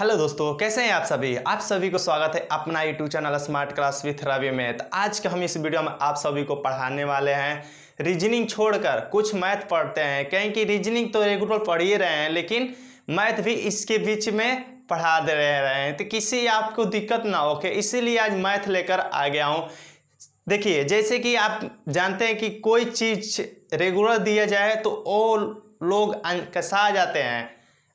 hello दोस्तों कैसे हैं आप सभी आप सभी को स्वागत है अपना YouTube channel smart class with Ravi math आज के हम इस वीडियो में आप सभी को पढ़ाने वाले हैं रीजनिंग छोड़कर कुछ मैथ पढ़ते हैं क्योंकि रीजनिंग तो रेगुलर पढ़ ही रहे हैं लेकिन मैथ भी इसके बीच में पढ़ा दे रहे, हैं तो किसी आपको दिक्कत ना हो इसीलिए आज मैथ लेकर आ गया हूँ देखिए जैसे कि आप जानते हैं कि कोई चीज़ रेगुलर दिया जाए तो वो लोग अं-, कसा जाते हैं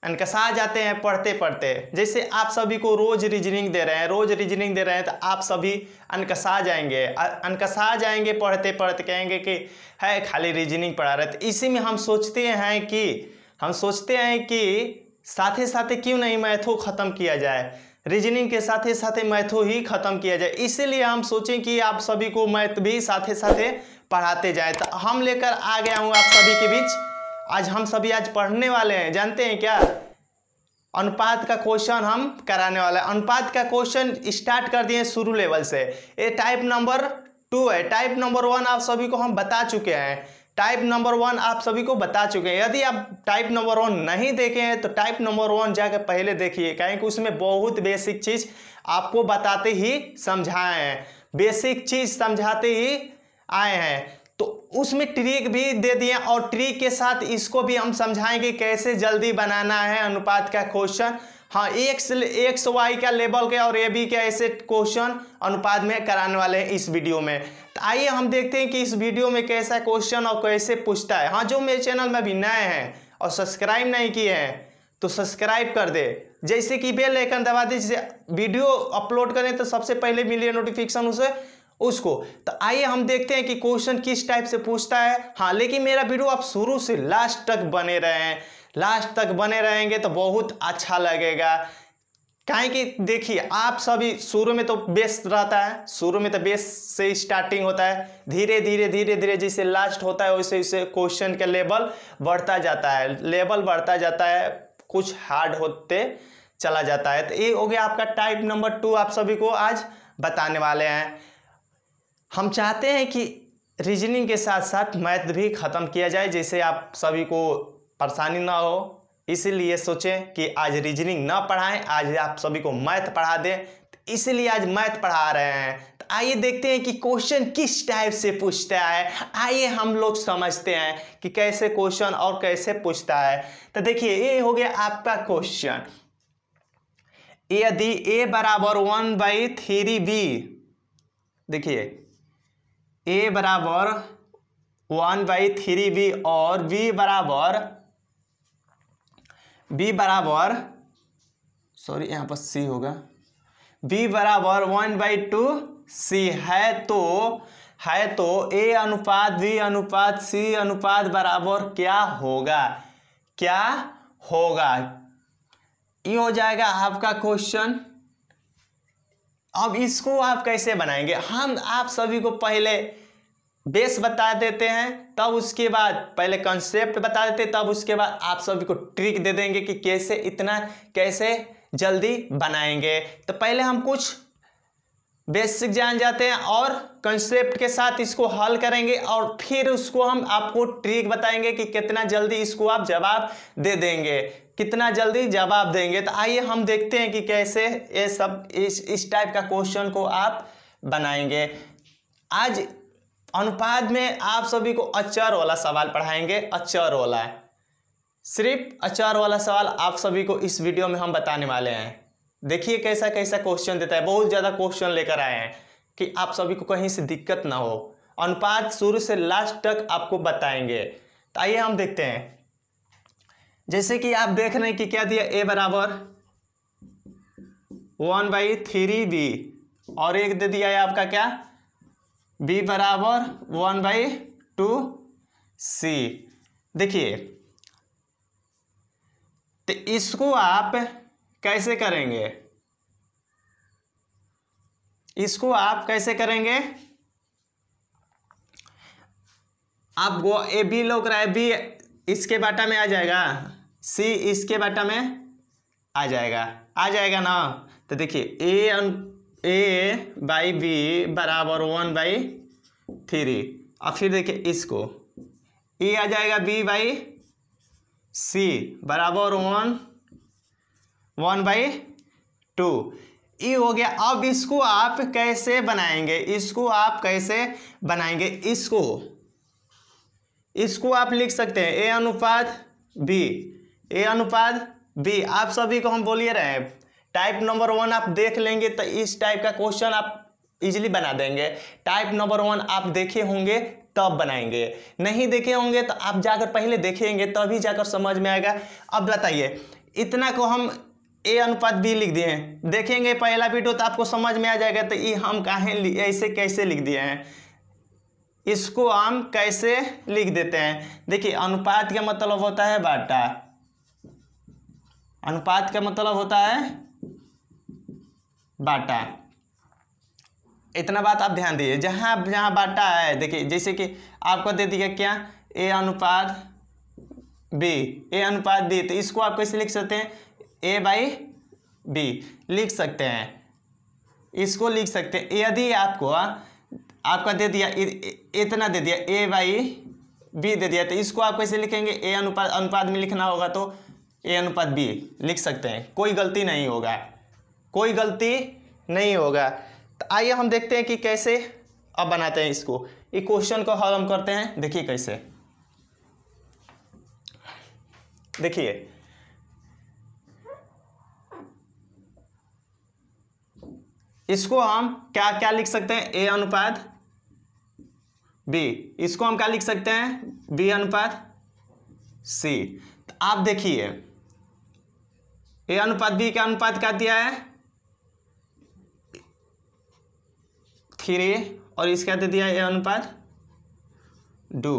अनकसा जाते हैं पढ़ते पढ़ते जैसे आप सभी को रोज़ रीजनिंग दे रहे हैं रोज़ रीजनिंग दे रहे हैं तो आप सभी अनकसा जाएंगे अनकसा जाएंगे पढ़ते पढ़ते कहेंगे कि है खाली रीजनिंग पढ़ा रहे तो इसी में हम सोचते हैं कि हम सोचते हैं कि साथ ही साथ क्यों नहीं मैथो ख़त्म किया जाए रीजनिंग के साथ ही साथ मैथो ही ख़त्म किया जाए इसीलिए हम सोचें कि आप सभी को मैथ भी साथ ही साथ पढ़ाते जाए तो हम लेकर आ गया हूँ आप सभी के बीच आज हम सभी आज पढ़ने वाले हैं जानते हैं क्या अनुपात का क्वेश्चन हम कराने वाला हैं अनुपात का क्वेश्चन स्टार्ट कर दिए शुरू लेवल से ये टाइप नंबर टू है टाइप नंबर वन आप सभी को हम बता चुके हैं टाइप नंबर वन आप सभी को बता चुके हैं यदि आप टाइप नंबर वन नहीं देखे हैं तो टाइप नंबर वन जाकर पहले देखिए कि उसमें बहुत बेसिक चीज़ आपको बताते ही समझाए हैं बेसिक चीज़ समझाते ही आए हैं तो उसमें ट्रिक भी दे दिए और ट्रिक के साथ इसको भी हम समझाएंगे कैसे जल्दी बनाना है अनुपात का क्वेश्चन हाँ एक्स एक्स वाई का लेवल के और ए बी के ऐसे क्वेश्चन अनुपात में कराने वाले हैं इस वीडियो में तो आइए हम देखते हैं कि इस वीडियो में कैसा क्वेश्चन और कैसे पूछता है हाँ जो मेरे चैनल में भी नए हैं और सब्सक्राइब नहीं किए हैं तो सब्सक्राइब कर दे जैसे कि बेल आइकन दबा दे जैसे वीडियो अपलोड करें तो सबसे पहले मिलिए नोटिफिकेशन उसे उसको तो आइए हम देखते हैं कि क्वेश्चन किस टाइप से पूछता है हाँ लेकिन मेरा वीडियो आप शुरू से लास्ट तक बने रहें लास्ट तक बने रहेंगे तो बहुत अच्छा लगेगा काहे कि देखिए आप सभी शुरू में तो बेस्ट रहता है शुरू में तो बेस से स्टार्टिंग होता है धीरे धीरे धीरे धीरे जैसे लास्ट होता है वैसे वैसे क्वेश्चन का लेवल बढ़ता जाता है लेवल बढ़ता जाता है कुछ हार्ड होते चला जाता है तो ये हो गया आपका टाइप नंबर टू आप सभी को आज बताने वाले हैं हम चाहते हैं कि रीजनिंग के साथ साथ मैथ भी ख़त्म किया जाए जिससे आप सभी को परेशानी ना हो इसीलिए सोचें कि आज रीजनिंग ना पढ़ाएं आज आप सभी को मैथ पढ़ा दें इसलिए आज मैथ पढ़ा रहे हैं तो आइए देखते हैं कि क्वेश्चन किस टाइप से पूछता है आइए हम लोग समझते हैं कि कैसे क्वेश्चन और कैसे पूछता है तो देखिए ये हो गया आपका क्वेश्चन यदि ए बराबर वन बाई थ्री बी देखिए ए बराबर वन बाई थ्री बी और बी बराबर बी बराबर सॉरी यहाँ पर सी होगा बी बराबर वन बाई टू सी है तो है तो ए अनुपात बी अनुपात सी अनुपात बराबर क्या होगा क्या होगा ये हो जाएगा आपका क्वेश्चन अब इसको आप कैसे बनाएंगे हम आप सभी को पहले बेस बता देते हैं तब उसके बाद पहले कॉन्सेप्ट बता देते तब उसके बाद आप सभी को ट्रिक दे देंगे कि कैसे इतना कैसे जल्दी बनाएंगे तो पहले हम कुछ बेसिक जान जाते हैं और कंसेप्ट के साथ इसको हल करेंगे और फिर उसको हम आपको ट्रिक बताएंगे कि कितना जल्दी इसको आप जवाब दे देंगे कितना जल्दी जवाब देंगे तो आइए हम देखते हैं कि कैसे ये सब इस इस टाइप का क्वेश्चन को आप बनाएंगे आज अनुपात में आप सभी को अचर वाला सवाल पढ़ाएंगे अचर वाला सिर्फ अचार वाला सवाल आप सभी को इस वीडियो में हम बताने वाले हैं देखिए कैसा कैसा क्वेश्चन देता है बहुत ज़्यादा क्वेश्चन लेकर आए हैं कि आप सभी को कहीं से दिक्कत ना हो अनुपात शुरू से लास्ट तक आपको बताएंगे तो आइए हम देखते हैं जैसे कि आप देख रहे हैं कि क्या दिया ए बराबर वन बाई थ्री बी और एक दे दिया है आपका क्या बी बराबर वन बाई टू सी देखिए तो इसको आप कैसे करेंगे इसको आप कैसे करेंगे आप वो ए बी लोग रहा है बी इसके बाटा में आ जाएगा सी इसके बाटा में आ जाएगा आ जाएगा ना तो देखिए ए ए बाई बी बराबर वन बाई थ्री और फिर देखिए इसको ए आ जाएगा बी बाई सी बराबर वन वन बाई टू ये हो गया अब इसको आप कैसे बनाएंगे इसको आप कैसे बनाएंगे इसको इसको आप लिख सकते हैं ए अनुपात बी ए अनुपात बी आप सभी को हम बोलिए रहे हैं टाइप नंबर वन आप देख लेंगे तो इस टाइप का क्वेश्चन आप इजिली बना देंगे टाइप नंबर वन आप देखे होंगे तब बनाएंगे नहीं देखे होंगे तो आप जाकर पहले देखेंगे तभी जाकर समझ में आएगा अब बताइए इतना को हम ए अनुपात बी लिख दिए हैं देखेंगे पहला वीडियो तो आपको समझ में आ जाएगा तो ये हम कहा ऐसे कैसे लिख दिए हैं इसको हम कैसे लिख देते हैं देखिए अनुपात का मतलब होता है बाटा अनुपात का मतलब होता है बाटा इतना बात आप ध्यान दीजिए जहां जहां बाटा है देखिए जैसे कि आपको दे दिया क्या ए अनुपात बी ए अनुपात बी तो इसको आप कैसे लिख सकते हैं ए बाई बी लिख सकते हैं इसको लिख सकते हैं यदि आपको आपका दे दिया इतना दे दिया ए बाई बी दे दिया तो इसको आप कैसे लिखेंगे ए अनुपात अनुपात में लिखना होगा तो ए अनुपात बी लिख सकते हैं कोई गलती नहीं होगा कोई गलती नहीं होगा तो आइए हम देखते हैं कि कैसे अब बनाते हैं इसको ये क्वेश्चन को हल हम करते हैं देखिए कैसे देखिए इसको हम क्या क्या लिख सकते हैं ए अनुपात बी इसको हम क्या लिख सकते हैं बी अनुपात सी तो आप देखिए ए अनुपात बी का अनुपात क्या दिया है थ्री और इसका दे दिया ए अनुपात डू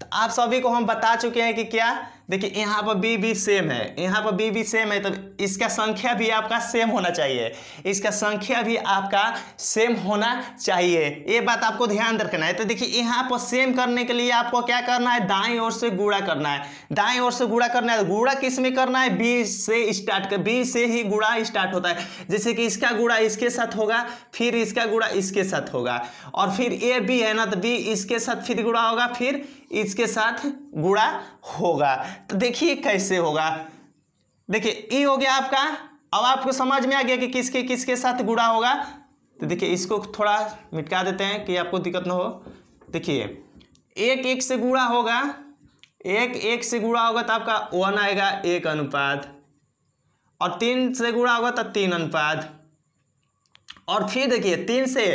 तो आप सभी को हम बता चुके हैं कि क्या देखिए यहाँ पर बी भी सेम है यहाँ पर बी भी सेम है तो इसका संख्या भी आपका सेम होना चाहिए इसका संख्या भी आपका सेम होना चाहिए ये बात आपको ध्यान रखना है तो देखिए यहाँ पर सेम करने के लिए आपको क्या करना है दाएं ओर से गुड़ा करना है दाएं ओर से गुड़ा करना है तो गुड़ा किस में करना है बी से स्टार्ट कर बी से ही गुड़ा स्टार्ट होता है जैसे कि इसका गुड़ा इसके साथ होगा फिर इसका गुड़ा इसके साथ होगा और फिर ए बी है ना तो बी इसके साथ फिर गुड़ा होगा फिर इसके साथ गुड़ा होगा तो देखिए कैसे होगा देखिए ई हो गया आपका अब आपको समझ में आ गया कि किसके किसके साथ गुड़ा होगा तो देखिए इसको थोड़ा मिटका देते हैं कि आपको दिक्कत ना हो देखिए एक एक से गुड़ा होगा एक एक से गुड़ा होगा तो आपका वन आएगा एक अनुपात और तीन से गुड़ा होगा तो तीन अनुपात और फिर देखिए तीन से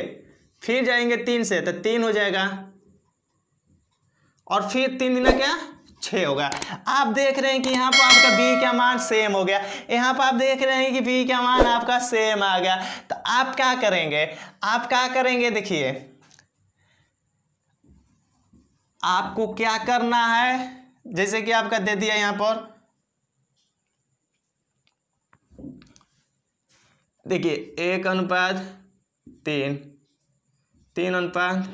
फिर जाएंगे तीन से तो तीन हो जाएगा और फिर तीन दिन क्या छः हो गया आप देख रहे हैं कि यहाँ पर आपका बी का मान सेम हो गया यहाँ पर आप देख रहे हैं कि बी का मान आपका सेम आ गया तो आप क्या करेंगे आप क्या करेंगे देखिए आपको क्या करना है जैसे कि आपका दे दिया यहाँ पर देखिए एक अनुपात तीन तीन अनुपात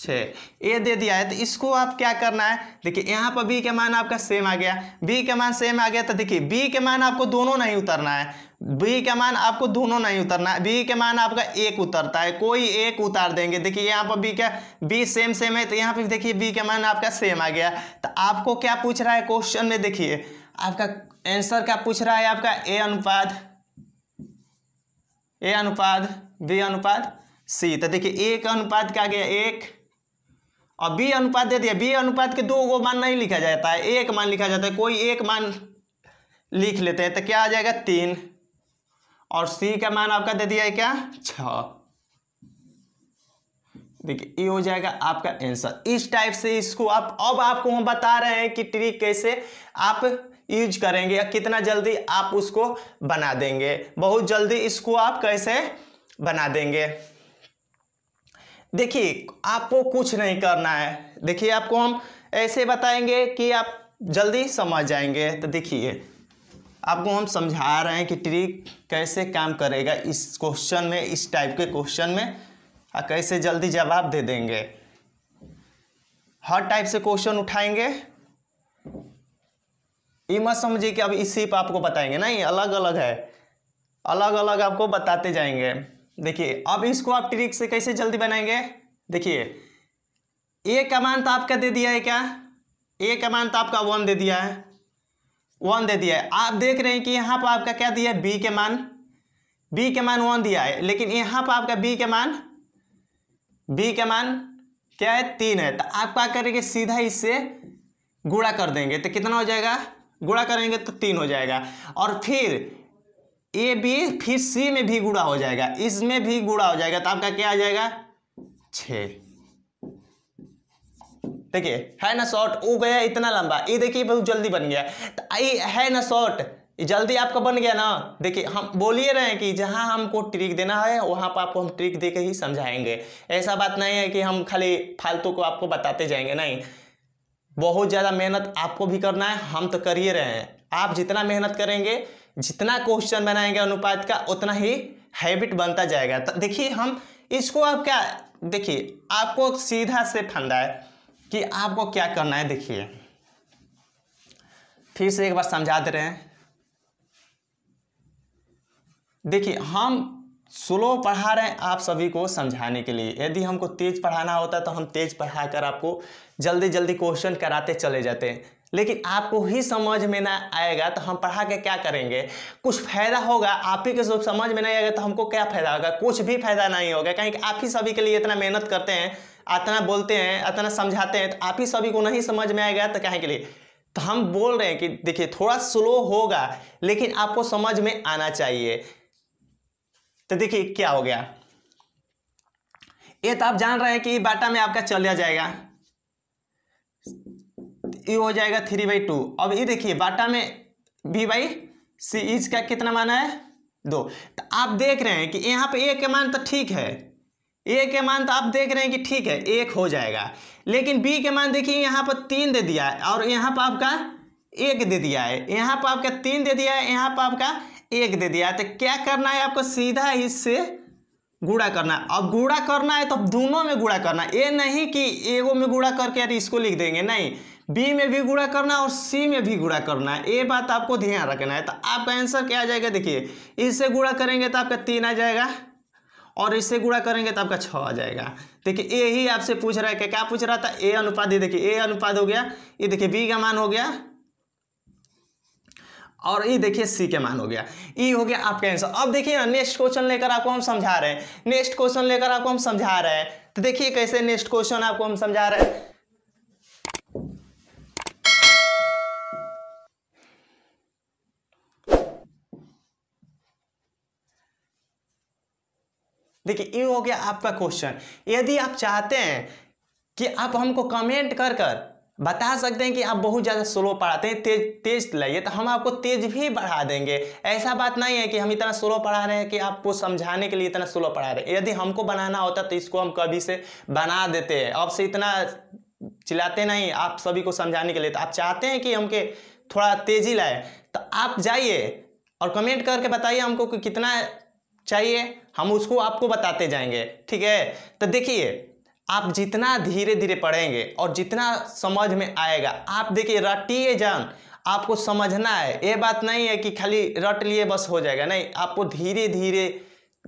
छः ए दे दिया है तो इसको आप क्या करना है देखिए यहाँ पर बी के मान आपका सेम आ गया बी के मान सेम आ गया तो देखिए बी के मान आपको दोनों नहीं उतरना है बी के मान आपको दोनों नहीं उतरना है बी के मान आपका एक उतरता है कोई एक उतार देंगे देखिए यहाँ पर बी का बी सेम सेम है तो यहाँ पर देखिए बी के मान आपका सेम आ गया तो आपको क्या पूछ रहा है क्वेश्चन में देखिए आपका आंसर क्या पूछ रहा है आपका ए अनुपात ए अनुपात बी अनुपात सी तो देखिए एक अनुपात क्या गया एक और बी अनुपात दे दिया बी अनुपात के दो गो मान नहीं लिखा जाता है एक मान लिखा जाता है कोई एक मान लिख लेते हैं तो क्या आ जाएगा तीन और सी का मान आपका दे दिया है क्या छ देखिए ये हो जाएगा आपका आंसर इस टाइप से इसको आप अब आपको हम बता रहे हैं कि ट्रिक कैसे आप यूज करेंगे या कितना जल्दी आप उसको बना देंगे बहुत जल्दी इसको आप कैसे बना देंगे देखिए आपको कुछ नहीं करना है देखिए आपको हम ऐसे बताएंगे कि आप जल्दी समझ जाएंगे तो देखिए आपको हम समझा रहे हैं कि ट्रिक कैसे काम करेगा इस क्वेश्चन में इस टाइप के क्वेश्चन में और कैसे जल्दी जवाब दे देंगे हर टाइप से क्वेश्चन उठाएंगे ये मत समझिए कि अब इसी पर आपको बताएंगे नहीं अलग अलग है अलग अलग आपको बताते जाएंगे देखिए अब इसको आप ट्रिक से कैसे जल्दी बनाएंगे देखिए ए का मान तो आपका दे दिया है क्या ए का मान तो आपका वन दे दिया है वन दे दिया है आप देख रहे हैं कि यहाँ पर आपका क्या दिया है बी के मान बी के मान वन दिया है लेकिन यहाँ पर आपका बी के मान बी के मान क्या है तीन है तो आप क्या करेंगे सीधा इससे गुड़ा कर देंगे तो कितना हो जाएगा गुड़ा करेंगे तो तीन हो जाएगा और फिर ए बी फिर सी में भी गुड़ा हो जाएगा इसमें भी गुड़ा हो जाएगा तो आपका क्या आ जाएगा छ देखिए है ना शॉर्ट वो गया इतना लंबा ये देखिए बहुत जल्दी बन गया तो आई है ना शॉर्ट जल्दी आपका बन गया ना देखिए हम बोलिए रहे हैं कि जहां हमको ट्रिक देना है वहां पर आपको हम ट्रिक दे के ही समझाएंगे ऐसा बात नहीं है कि हम खाली फालतू को आपको बताते जाएंगे नहीं बहुत ज़्यादा मेहनत आपको भी करना है हम तो कर ही रहे हैं आप जितना मेहनत करेंगे जितना क्वेश्चन बनाएंगे अनुपात का उतना ही हैबिट बनता जाएगा तो देखिए हम इसको आप क्या देखिए आपको सीधा से फंदा है कि आपको क्या करना है देखिए फिर से एक बार समझा दे रहे हैं देखिए हम स्लो पढ़ा रहे हैं आप सभी को समझाने के लिए यदि हमको तेज पढ़ाना होता तो हम तेज पढ़ा कर आपको जल्दी जल्दी क्वेश्चन कराते चले जाते हैं लेकिन आपको ही समझ में ना आएगा तो हम पढ़ा के क्या करेंगे कुछ फायदा होगा आप ही के सब समझ में नहीं आएगा तो हमको क्या फायदा होगा कुछ भी फायदा नहीं होगा कहीं आप ही सभी के लिए इतना मेहनत करते हैं इतना बोलते हैं इतना समझाते हैं तो आप ही सभी को नहीं समझ में आएगा तो कहें के लिए तो हम बोल रहे हैं कि देखिए थोड़ा स्लो होगा लेकिन आपको समझ में आना चाहिए तो देखिए क्या हो गया ये तो आप जान रहे हैं कि बाटा में आपका चल जाएगा ये e हो जाएगा थ्री बाई टू अब ये e देखिए बाटा में बी बाई सी इज का कितना मान है दो तो आप देख रहे हैं कि यहाँ पे ए के मान तो ठीक है ए के मान तो आप देख रहे हैं कि ठीक है एक हो जाएगा लेकिन बी के मान देखिए यहाँ पर तीन दे दिया है और यहाँ पर आपका एक दे दिया है यहाँ पर आपका तीन दे दिया है यहाँ पर आपका एक दे दिया है तो क्या करना है आपको सीधा इससे गुड़ा करना अब गुड़ा करना है तो दोनों में गुड़ा करना ये नहीं कि एगो में गुड़ा करके यार इसको लिख देंगे नहीं बी में भी गुड़ा करना और सी में भी गुड़ा करना है ये बात आपको ध्यान रखना है तो आपका आंसर क्या आ जाएगा देखिए इससे गुड़ा करेंगे तो आपका तीन आ जाएगा और इससे गुड़ा करेंगे तो आपका छः आ जाएगा देखिए ए ही आपसे पूछ रहा है क्या क्या पूछ रहा था ए अनुपात देखिए ए अनुपात हो गया ये देखिए बी का मान हो गया और ये देखिए सी के मान हो गया ई हो गया आपका आंसर अब देखिए ना नेक्स्ट क्वेश्चन लेकर आपको हम समझा रहे हैं नेक्स्ट क्वेश्चन लेकर आपको हम समझा रहे हैं तो देखिए कैसे नेक्स्ट क्वेश्चन आपको हम समझा रहे हैं देखिए ये हो गया आपका क्वेश्चन यदि आप चाहते हैं कि आप हमको कमेंट कर कर बता सकते हैं कि आप बहुत ज़्यादा स्लो पढ़ाते हैं तेज तेज लाइए तो हम आपको तेज भी बढ़ा देंगे ऐसा बात नहीं है कि हम इतना स्लो पढ़ा रहे हैं कि आपको समझाने के लिए इतना स्लो पढ़ा रहे हैं यदि हमको बनाना होता तो इसको हम कभी से बना देते हैं अब से इतना चिल्लाते नहीं आप सभी को समझाने के लिए तो आप चाहते हैं कि हमके थोड़ा तेजी लाए तो आप जाइए और कमेंट करके बताइए हमको कि कितना चाहिए हम उसको आपको बताते जाएंगे ठीक है तो देखिए आप जितना धीरे धीरे पढ़ेंगे और जितना समझ में आएगा आप देखिए रटिए जान आपको समझना है ये बात नहीं है कि खाली रट लिए बस हो जाएगा नहीं आपको धीरे धीरे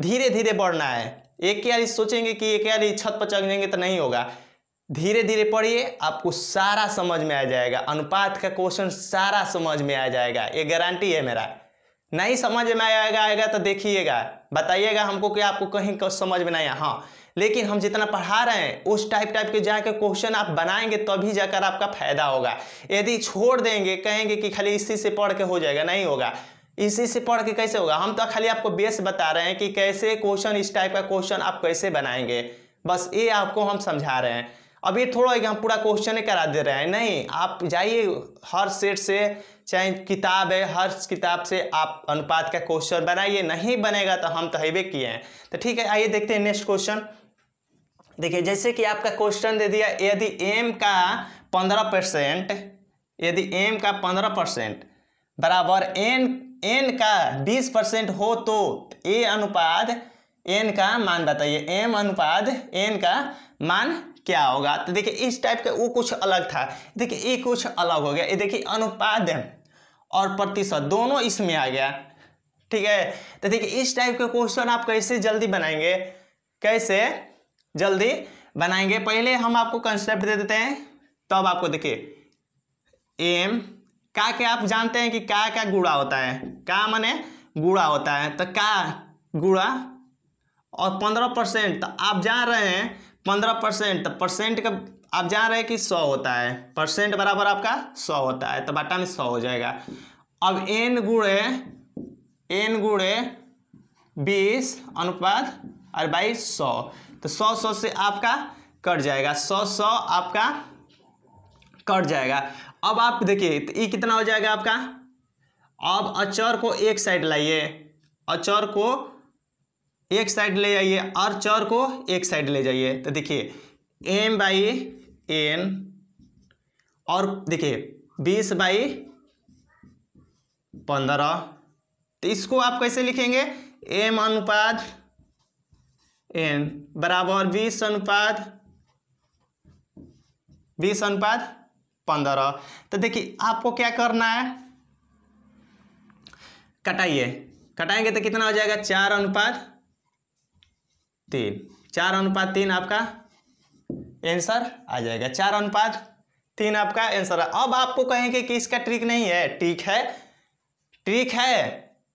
धीरे धीरे बढ़ना है एक यारी सोचेंगे कि एक यारी छत पर चढ़ जाएंगे तो नहीं होगा धीरे धीरे पढ़िए आपको सारा समझ में आ जाएगा अनुपात का क्वेश्चन सारा समझ में आ जाएगा ये गारंटी है मेरा नहीं समझ में आएगा आएगा तो देखिएगा बताइएगा हमको कि आपको कहीं कुछ समझ में नहीं आया हाँ लेकिन हम जितना पढ़ा रहे हैं उस टाइप टाइप के जाके क्वेश्चन आप बनाएंगे तभी जाकर आपका फायदा होगा यदि छोड़ देंगे कहेंगे कि खाली इसी से पढ़ के हो जाएगा नहीं होगा इसी से पढ़ के कैसे होगा हम तो खाली आपको बेस बता रहे हैं कि कैसे क्वेश्चन इस टाइप का क्वेश्चन आप कैसे बनाएंगे बस ये आपको हम समझा रहे हैं अब ये थोड़ा एकदम हम पूरा क्वेश्चन ही करा दे रहे हैं नहीं आप जाइए हर सेट से चाहे किताब है हर किताब से आप अनुपात का क्वेश्चन बनाइए नहीं बनेगा तो हम तो हेबे किए हैं तो ठीक है आइए देखते हैं नेक्स्ट क्वेश्चन देखिए जैसे कि आपका क्वेश्चन दे दिया यदि एम का पंद्रह परसेंट यदि एम का पंद्रह परसेंट बराबर एन एन का बीस परसेंट हो तो ए अनुपात एन का मान बताइए एम अनुपात एन का मान क्या होगा तो देखिए इस टाइप का वो कुछ अलग था देखिए ये कुछ अलग हो गया ये देखिए अनुपात और प्रतिशत दोनों इसमें आ गया ठीक है तो देखिए इस टाइप के क्वेश्चन आप कैसे जल्दी बनाएंगे कैसे जल्दी बनाएंगे पहले हम आपको कंसेप्ट दे देते हैं तब तो आपको देखिए एम का के आप जानते हैं कि का क्या गुड़ा होता है का मने गुड़ा होता है तो का गुड़ा और पंद्रह परसेंट तो आप जान रहे हैं पंद्रह परसेंट तो परसेंट का आप जान रहे हैं कि सौ होता है परसेंट बराबर आपका सौ होता है तो बाटा में सौ हो जाएगा अब एन गुड़े एन गुड़े बीस अनुपात और बाई सौ तो सौ सौ से आपका कट जाएगा सौ सौ आपका कट जाएगा अब आप देखिए तो ये कितना हो जाएगा आपका अब अचर को एक साइड लाइए अचर को एक साइड ले जाइए और चौर को एक साइड ले जाइए तो देखिए एम बाई एन और देखिए बीस बाई पंद्रह तो इसको आप कैसे लिखेंगे एम अनुपात एन बराबर बीस अनुपात बीस अनुपात पंद्रह तो देखिए आपको क्या करना है कटाइए कटाएंगे तो कितना हो जाएगा चार अनुपात तीन चार अनुपात तीन आपका आंसर आ जाएगा चार अनुपात तीन आपका आंसर अब आपको कहेंगे कि इसका ट्रिक नहीं है ट्रिक है ट्रिक है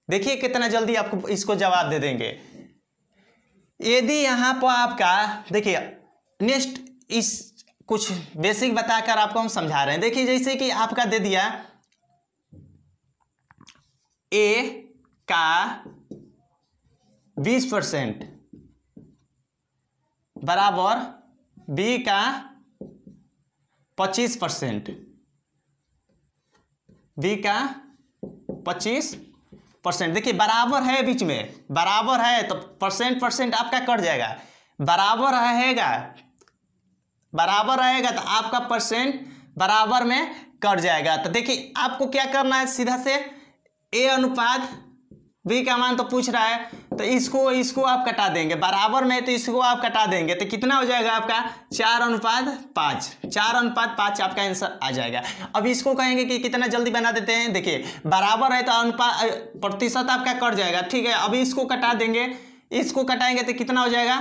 देखिए कितना जल्दी आपको इसको जवाब दे देंगे यदि यहाँ पर आपका देखिए नेक्स्ट इस कुछ बेसिक बताकर आपको हम समझा रहे हैं देखिए जैसे कि आपका दे दिया ए का बीस परसेंट बराबर बी का पच्चीस परसेंट बी का पच्चीस परसेंट देखिए बराबर है बीच में बराबर है तो परसेंट परसेंट आपका कट जाएगा बराबर रहेगा बराबर रहेगा तो आपका परसेंट बराबर में कट जाएगा तो देखिए आपको क्या करना है सीधा से ए अनुपात बी का मान तो पूछ रहा है तो इसको इसको आप कटा देंगे बराबर में तो इसको आप कटा देंगे तो कितना हो जाएगा आपका चार अनुपात पाँच चार अनुपात पाँच आपका आंसर आ जाएगा अब इसको कहेंगे कि कितना जल्दी बना देते हैं देखिए बराबर है तो अनुपात प्रतिशत आपका कट जाएगा ठीक है अभी इसको कटा देंगे इसको कटाएंगे तो कितना हो जाएगा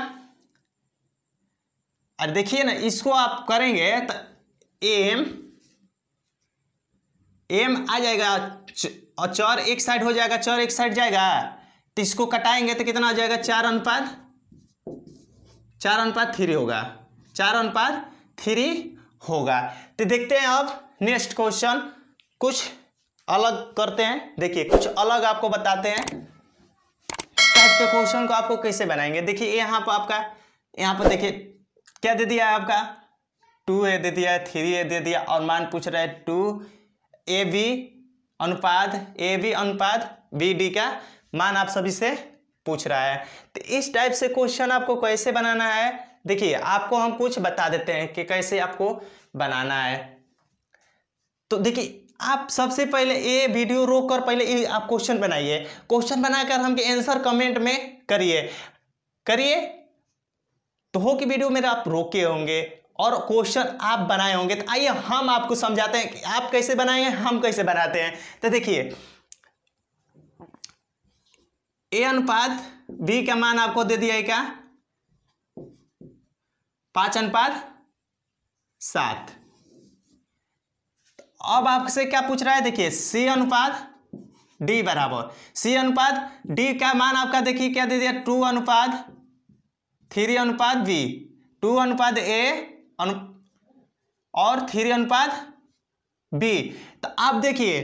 अरे देखिए ना इसको आप करेंगे तो एम एम आ जाएगा और चौर एक साइड हो जाएगा चौर एक साइड जाएगा तो इसको कटाएंगे तो कितना हो जाएगा चार अनुपात चार अनुपात थ्री होगा चार अनुपात थ्री होगा तो देखते हैं अब नेक्स्ट क्वेश्चन कुछ अलग करते हैं देखिए कुछ अलग आपको बताते हैं टाइप के क्वेश्चन को आपको कैसे बनाएंगे देखिए यहाँ पर आपका यहाँ पर देखिए क्या दे दिया है आपका टू ए दे दिया है थ्री ए दे दिया और मान पूछ रहा है टू ए बी अनुपात ए बी अनुपात बी डी का मान आप सभी से पूछ रहा है तो इस टाइप से क्वेश्चन आपको कैसे बनाना है देखिए आपको हम कुछ बता देते हैं कि कैसे आपको बनाना है तो देखिए आप सबसे पहले ये वीडियो रोक कर पहले आप क्वेश्चन बनाइए क्वेश्चन बनाकर हमके आंसर कमेंट में करिए करिए तो हो कि वीडियो मेरा आप रोके होंगे और क्वेश्चन आप बनाए होंगे तो आइए हम आपको समझाते हैं कि आप कैसे बनाए हैं हम कैसे बनाते हैं तो देखिए ए अनुपात बी का मान आपको दे दिया है क्या पांच अनुपात सात अब आपसे क्या पूछ रहा है देखिए सी अनुपात डी बराबर सी अनुपात डी का मान आपका देखिए क्या दे दिया टू अनुपात थ्री अनुपात बी टू अनुपात ए अनु और थ्री अनुपात बी तो आप देखिए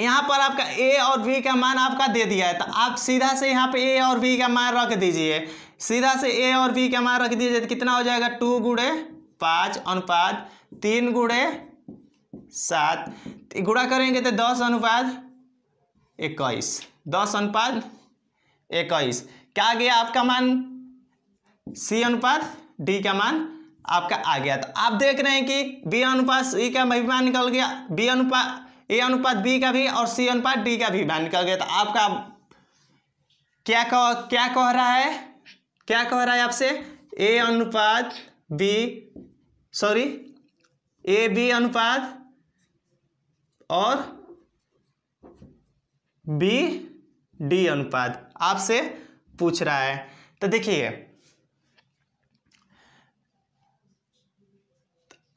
यहाँ पर आपका ए और बी का मान आपका दे दिया है तो आप सीधा से यहाँ पे ए और बी का मान रख दीजिए सीधा से ए और बी का मान रख दीजिए तो कितना हो जाएगा टू गुड़े पाँच अनुपात तीन गुड़े सात तो गुड़ा करेंगे तो दस अनुपात इक्कीस दस अनुपात इक्कीस क्या गया आपका मान सी अनुपात डी का मान आपका आ गया तो आप देख रहे हैं कि बी अनुपात सी का भी मान निकल गया बी अनुपात ए अनुपात बी का भी और सी अनुपात डी का भी मान निकल गया तो आपका क्या कह क्या कह रहा है क्या कह रहा है आपसे ए अनुपात बी सॉरी ए बी अनुपात और बी डी अनुपात आपसे पूछ रहा है तो देखिए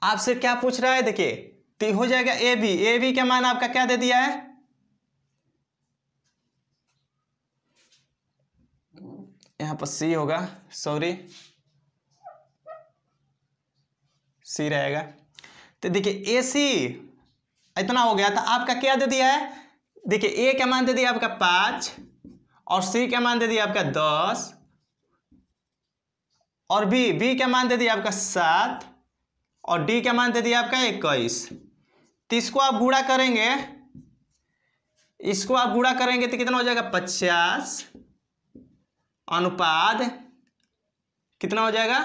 आपसे क्या पूछ रहा है देखिए तो हो जाएगा ए बी ए बी का मान आपका क्या दे दिया है यहां पर सी होगा सॉरी सी रहेगा तो देखिए ए सी इतना हो गया था तो आपका क्या दे दिया है देखिए ए का मान दे दिया आपका पांच और सी का मान दे दिया आपका दस और बी बी का मान दे दिया आपका सात और डी क्या मान दे दिया आपका इक्कीस तो इसको आप गुड़ा करेंगे इसको आप गुड़ा करेंगे तो कितना हो जाएगा पचास अनुपात कितना हो जाएगा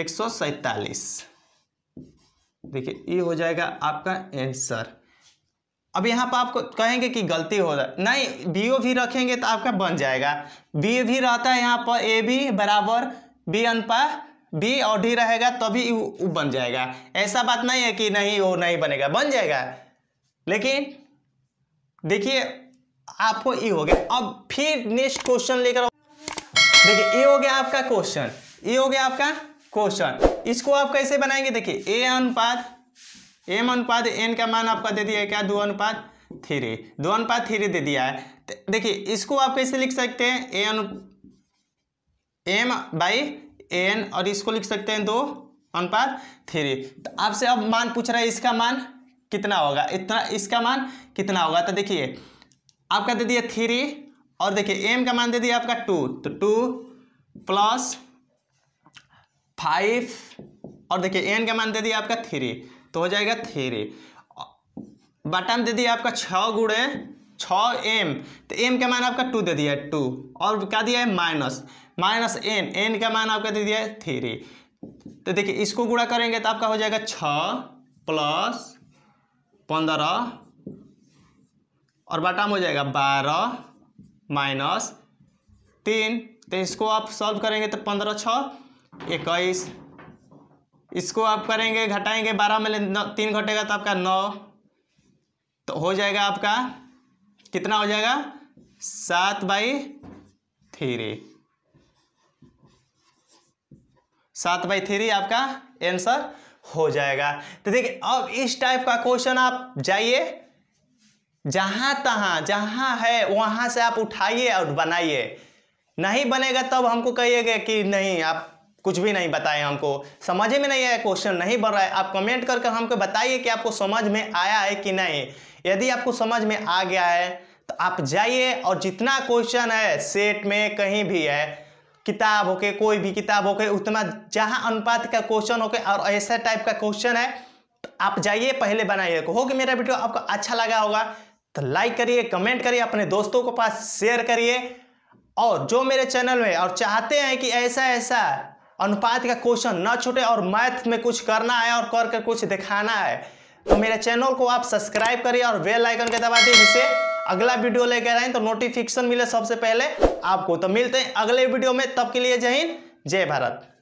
एक सौ सैतालीस देखिए ये हो जाएगा आपका आंसर अब यहाँ पर आपको कहेंगे कि गलती हो रहा है नहीं बी ओ भी रखेंगे तो आपका बन जाएगा बी भी रहता है यहाँ पर ए भी बराबर बी अनुपात बी और डी रहेगा तभी तो बन जाएगा ऐसा बात नहीं है कि नहीं वो नहीं बनेगा बन जाएगा लेकिन देखिए आपको ये हो गया अब फिर नेक्स्ट क्वेश्चन लेकर देखिए ये हो गया आपका क्वेश्चन ये हो गया आपका क्वेश्चन इसको आप कैसे बनाएंगे देखिए ए अनुपात एम अनुपात एन का मान आपका दे दिया क्या दो अनुपात थ्री दो अनुपात थ्री दे दिया है तो देखिए इसको आप कैसे लिख सकते हैं ए अनु एम बाई एन और इसको लिख सकते हैं दो अनुपात थ्री तो आपसे अब मान पूछ रहा है इसका मान कितना होगा इतना इसका मान कितना होगा तो देखिए आपका दे दिया थ्री और देखिए एम का मान दे दिया आपका टू तो टू प्लस फाइव और देखिए एन का मान दे दिया आपका थ्री तो हो जाएगा थ्री बटन दे दिया आपका छ गुड़े छ एम तो एम का मान आपका टू दे दिया टू और क्या दिया है माइनस माइनस एन एन का मान आपका दे दिया है थ्री तो देखिए इसको गुणा करेंगे तो आपका हो जाएगा छ प्लस पंद्रह और बटाम हो जाएगा बारह माइनस तीन तो इसको आप सॉल्व करेंगे तो पंद्रह छ इक्कीस इसको आप करेंगे घटाएंगे बारह में तीन घटेगा तो आपका नौ तो हो जाएगा आपका कितना हो जाएगा सात बाई थ्री सात बाई थ्री आपका आंसर हो जाएगा तो देखिए अब इस टाइप का क्वेश्चन आप जाइए जहां तहां जहां है वहां से आप उठाइए और बनाइए नहीं बनेगा तब हमको कहिएगा कि नहीं आप कुछ भी नहीं बताए हमको समझ में नहीं आया क्वेश्चन नहीं बन रहा है आप कमेंट करके कर हमको बताइए कि आपको समझ में आया है कि नहीं यदि आपको समझ में आ गया है तो आप जाइए और जितना क्वेश्चन है सेट में कहीं भी है किताब हो के कोई भी किताब हो के उतना जहाँ अनुपात का क्वेश्चन हो के और ऐसा टाइप का क्वेश्चन है तो आप जाइए पहले बनाइए तो हो कि मेरा वीडियो आपको अच्छा लगा होगा तो लाइक करिए कमेंट करिए अपने दोस्तों के पास शेयर करिए और जो मेरे चैनल में और चाहते हैं कि ऐसा ऐसा अनुपात का क्वेश्चन ना छूटे और मैथ में कुछ करना है और कर कुछ दिखाना है तो मेरे चैनल को आप सब्सक्राइब करिए और बेल आइकन के दबा दीजिए जिससे अगला वीडियो लेकर आए तो नोटिफिकेशन मिले सबसे पहले आपको तो मिलते हैं अगले वीडियो में तब के लिए जय हिंद जय भारत